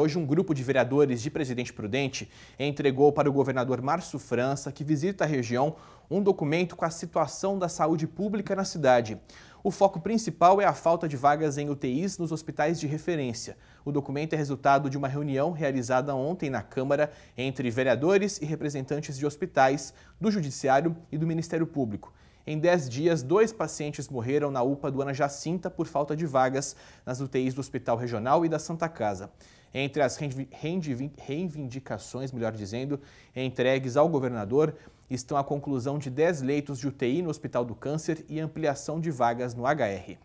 Hoje, um grupo de vereadores de Presidente Prudente entregou para o governador Márcio França, que visita a região, um documento com a situação da saúde pública na cidade. O foco principal é a falta de vagas em UTIs nos hospitais de referência. O documento é resultado de uma reunião realizada ontem na Câmara entre vereadores e representantes de hospitais, do Judiciário e do Ministério Público. Em 10 dias, dois pacientes morreram na UPA do Ana Jacinta por falta de vagas nas UTIs do Hospital Regional e da Santa Casa. Entre as reivindicações, melhor dizendo, entregues ao governador, estão a conclusão de 10 leitos de UTI no Hospital do Câncer e ampliação de vagas no HR.